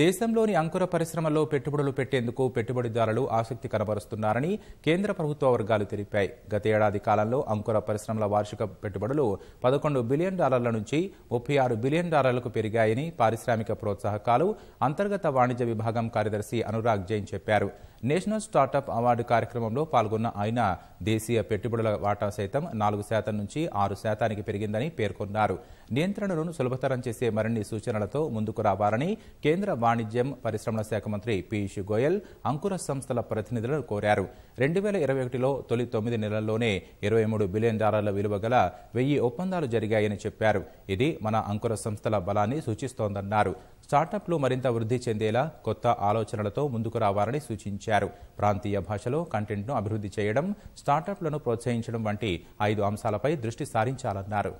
దేశంలోని అంకుర పరిశ్రమలో పెట్టుబడులు పెట్టేందుకు పెట్టుబడిదారులు ఆసక్తి కనబరుస్తున్నారని కేంద్ర ప్రభుత్వ వర్గాలు తెలిపాయి గత ఏడాది కాలంలో అంకుర పరిశ్రమల వార్షిక పెట్టుబడులు పదకొండు బిలియన్ డాలర్ల నుంచి ముప్పై ఆరు బిలియన్ డాలర్లకు పెరిగాయని పారిశ్రామిక ప్రోత్సాహకాలు అంతర్గత వాణిజ్య విభాగం కార్యదర్శి అనురాగ్ జైన్ చెప్పారు నేషనల్ స్టార్టప్ అవార్డు కార్యక్రమంలో పాల్గొన్న ఆయన దేశీయ పెట్టుబడుల వాటా సైతం నాలుగు శాతం నుంచి ఆరు శాతానికి పెరిగిందని పేర్కొన్నారు నియంత్రణను సులభతరం చేసే మరిన్ని సూచనలతో ముందుకు రావాలని కేంద్ర వాణిజ్యం పరిశ్రమల శాఖ మంత్రి పీయూష్ గోయల్ అంకుర సంస్థల ప్రతినిధులను కోరారు రెండు వేల ఇరవై ఒకటిలో తొలి తొమ్మిది నెలల్లోనే ఇరవై మూడు బిలియన్ డాలర్ల విలువ గల వెయ్యి ఒప్పందాలు జరిగాయని చెప్పారు ఇది మన అంకుర సంస్థల బలాన్ని సూచిస్తోందన్నారు స్టార్టప్లు మరింత వృద్ధి చెందేలా కొత్త ఆలోచనలతో ముందుకు రావాలని సూచించారు తెలిపారు ప్రాంతీయ భాషలో కంటెంట్ను అభివృద్ధి చేయడం స్టార్టప్లను ప్రోత్సహించడం వంటి ఐదు అంశాలపై దృష్టి సారించాలన్నారు